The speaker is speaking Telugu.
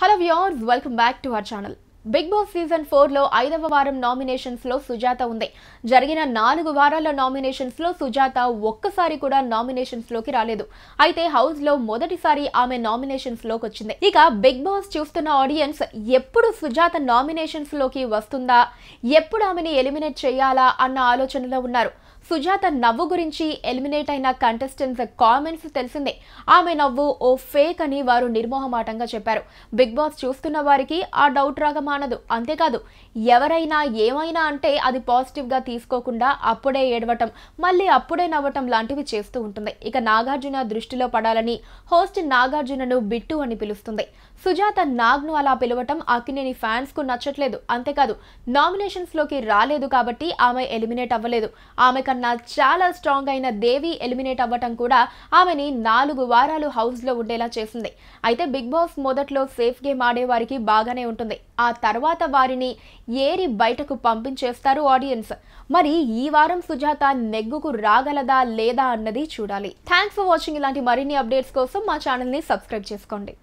hello viewers welcome back to our channel Bigg Boss season ఫోర్లో ఐదవ వారం నామినేషన్స్లో సుజాత ఉంది జరిగిన నాలుగు వారాల నామినేషన్స్లో సుజాత ఒక్కసారి కూడా నామినేషన్స్లోకి రాలేదు అయితే హౌస్లో మొదటిసారి ఆమె నామినేషన్స్లోకి వచ్చింది ఇక బిగ్ బాస్ చూస్తున్న ఆడియన్స్ ఎప్పుడు సుజాత నామినేషన్స్లోకి వస్తుందా ఎప్పుడు ఆమెని ఎలిమినేట్ చేయాలా అన్న ఆలోచనలో ఉన్నారు సుజాత నవ్వు గురించి ఎలిమినేట్ అయిన కంటెస్టెంట్స్ కామెంట్స్ తెలిసిందే ఆమె నవ్వు ఓ ఫేక్ అని వారు నిర్మోహమాటంగా చెప్పారు బిగ్ బాస్ చూస్తున్న వారికి ఆ డౌట్ రాగా మానదు అంతేకాదు ఎవరైనా ఏమైనా అంటే అది పాజిటివ్గా తీసుకోకుండా అప్పుడే ఏడవటం మళ్ళీ అప్పుడే నవ్వటం లాంటివి చేస్తూ ఉంటుంది ఇక నాగార్జున దృష్టిలో పడాలని హోస్ట్ నాగార్జునను బిట్టు అని పిలుస్తుంది సుజాత నాగ్ను అలా పిలవటం అక్కినేని ఫ్యాన్స్కు నచ్చట్లేదు అంతేకాదు నామినేషన్స్లోకి రాలేదు కాబట్టి ఆమె ఎలిమినేట్ అవ్వలేదు ఆమె కన్నా కన్నా చాలా స్ట్రాంగ్ అయిన దేవి ఎలిమినేట్ అవ్వటం కూడా ఆమెని నాలుగు వారాలు హౌస్లో ఉండేలా చేసింది అయితే బిగ్ బాస్ మొదట్లో సేఫ్ గేమ్ ఆడేవారికి బాగానే ఉంటుంది ఆ తర్వాత వారిని ఏరి బయటకు పంపించేస్తారు ఆడియన్స్ మరి ఈ వారం సుజాత నెగ్గుకు రాగలదా లేదా అన్నది చూడాలి థ్యాంక్స్ ఫర్ వాచింగ్ ఇలాంటి మరిన్ని అప్డేట్స్ కోసం మా ఛానల్ని సబ్స్క్రైబ్ చేసుకోండి